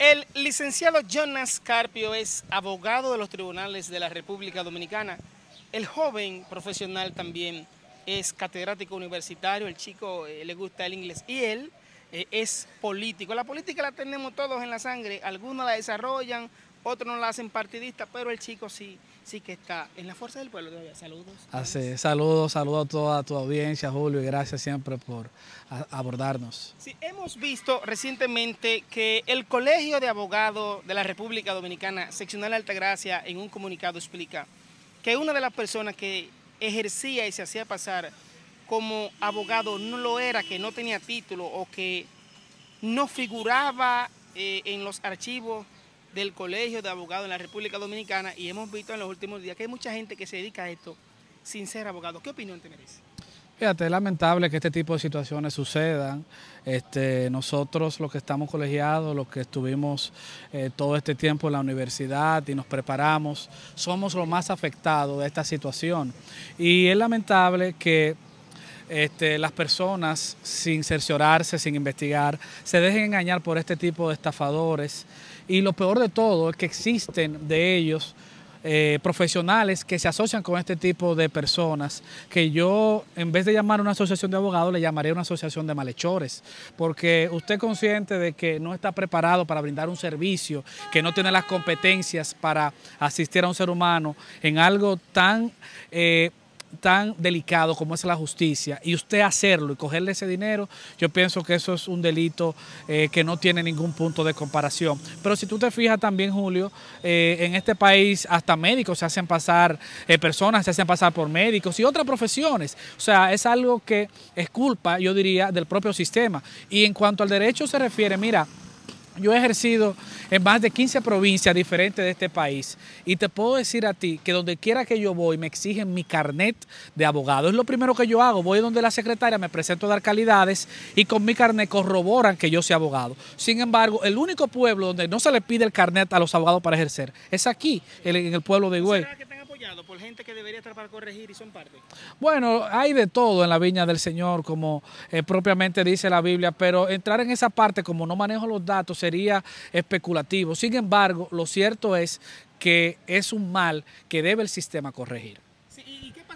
El licenciado Jonas Carpio es abogado de los tribunales de la República Dominicana. El joven profesional también es catedrático universitario, el chico eh, le gusta el inglés y él eh, es político. La política la tenemos todos en la sangre, algunos la desarrollan, otros no la hacen partidista, pero el chico sí, sí que está en la fuerza del pueblo Saludos. Así, saludos, saludos a toda tu audiencia, Julio, y gracias siempre por abordarnos. Sí, hemos visto recientemente que el Colegio de Abogados de la República Dominicana, seccional Altagracia, en un comunicado explica que una de las personas que ejercía y se hacía pasar como abogado no lo era, que no tenía título o que no figuraba eh, en los archivos del Colegio de Abogados en la República Dominicana y hemos visto en los últimos días que hay mucha gente que se dedica a esto sin ser abogado. ¿Qué opinión te merece? Fíjate, es lamentable que este tipo de situaciones sucedan. Este, nosotros los que estamos colegiados, los que estuvimos eh, todo este tiempo en la universidad y nos preparamos, somos los más afectados de esta situación. Y es lamentable que este, las personas, sin cerciorarse, sin investigar, se dejen engañar por este tipo de estafadores, y lo peor de todo es que existen de ellos eh, profesionales que se asocian con este tipo de personas, que yo en vez de llamar una asociación de abogados, le llamaría una asociación de malhechores, porque usted consciente de que no está preparado para brindar un servicio, que no tiene las competencias para asistir a un ser humano en algo tan... Eh, tan delicado como es la justicia y usted hacerlo y cogerle ese dinero, yo pienso que eso es un delito eh, que no tiene ningún punto de comparación. Pero si tú te fijas también, Julio, eh, en este país hasta médicos se hacen pasar, eh, personas se hacen pasar por médicos y otras profesiones. O sea, es algo que es culpa, yo diría, del propio sistema. Y en cuanto al derecho se refiere, mira, yo he ejercido en más de 15 provincias diferentes de este país y te puedo decir a ti que donde quiera que yo voy me exigen mi carnet de abogado. Es lo primero que yo hago. Voy donde la secretaria, me presento a dar calidades y con mi carnet corroboran que yo sea abogado. Sin embargo, el único pueblo donde no se le pide el carnet a los abogados para ejercer es aquí, en el pueblo de Higüey por gente que debería estar para corregir y son parte? Bueno, hay de todo en la viña del Señor, como eh, propiamente dice la Biblia, pero entrar en esa parte, como no manejo los datos, sería especulativo. Sin embargo, lo cierto es que es un mal que debe el sistema corregir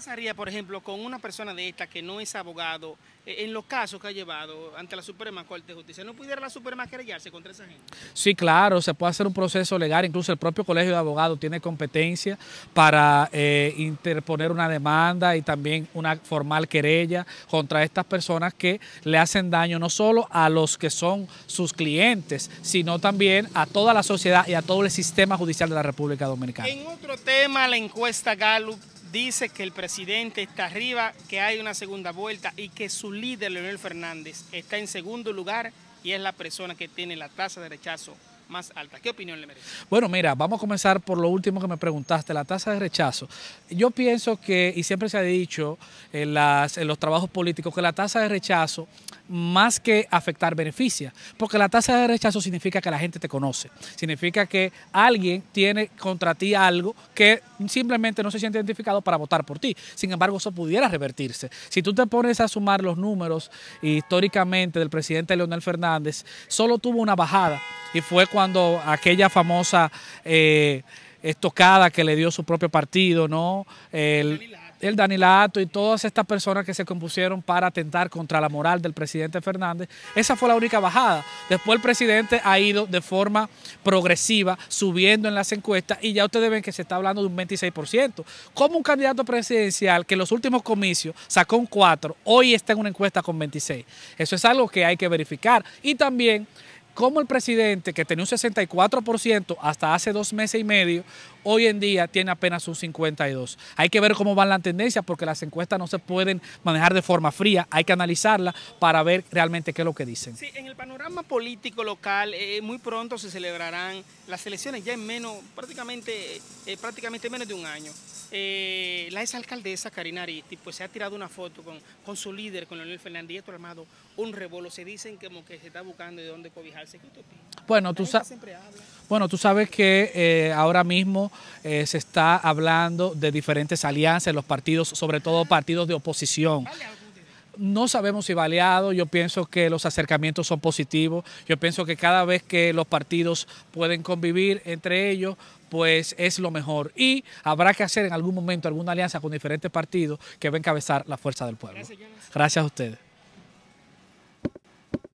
pasaría, por ejemplo, con una persona de esta que no es abogado eh, en los casos que ha llevado ante la Suprema Corte de Justicia? ¿No pudiera la Suprema querellarse contra esa gente? Sí, claro, se puede hacer un proceso legal. Incluso el propio Colegio de Abogados tiene competencia para eh, interponer una demanda y también una formal querella contra estas personas que le hacen daño no solo a los que son sus clientes, sino también a toda la sociedad y a todo el sistema judicial de la República Dominicana. En otro tema, la encuesta Gallup dice que el presidente está arriba, que hay una segunda vuelta y que su líder, Leonel Fernández, está en segundo lugar y es la persona que tiene la tasa de rechazo más alta. ¿Qué opinión le merece? Bueno, mira, vamos a comenzar por lo último que me preguntaste, la tasa de rechazo. Yo pienso que, y siempre se ha dicho en, los trabajos políticos, que la tasa de rechazo más que afectar beneficia, porque la tasa de rechazo significa que la gente te conoce, significa que alguien tiene contra ti algo que simplemente no se siente identificado para votar por ti. Sin embargo, eso pudiera revertirse. Si tú te pones a sumar los números históricamente del presidente Leonel Fernández, solo tuvo una bajada y fue cuando aquella famosa eh, estocada que le dio su propio partido, ¿no? El, el Danilato y todas estas personas que se compusieron para atentar contra la moral del presidente Fernández. Esa fue la única bajada. Después el presidente ha ido de forma progresiva subiendo en las encuestas y ya ustedes ven que se está hablando de un 26%. Como un candidato presidencial que en los últimos comicios sacó un 4, hoy está en una encuesta con 26. Eso es algo que hay que verificar. Y también cómo el presidente, que tenía un 64% hasta hace dos meses y medio, hoy en día tiene apenas un 52%. Hay que ver cómo van las tendencias, porque las encuestas no se pueden manejar de forma fría, hay que analizarla para ver realmente qué es lo que dicen. Sí, en el panorama político local, eh, eh, muy pronto se celebrarán las elecciones, ya en menos, prácticamente, eh, prácticamente menos de un año eh, la exalcaldesa Karina Aristi pues se ha tirado una foto con, con su líder, con Leonel Fernández, armado un rebolo. Se dicen que, como que se está buscando de dónde cobijarse. bueno, tú bueno, tú sabes que eh, ahora mismo eh, se está hablando de diferentes alianzas, los partidos, sobre todo partidos de oposición. No sabemos si baleado, yo pienso que los acercamientos son positivos, yo pienso que cada vez que los partidos pueden convivir entre ellos, pues es lo mejor. Y habrá que hacer en algún momento alguna alianza con diferentes partidos que va a encabezar la fuerza del pueblo. Gracias, Gracias a ustedes.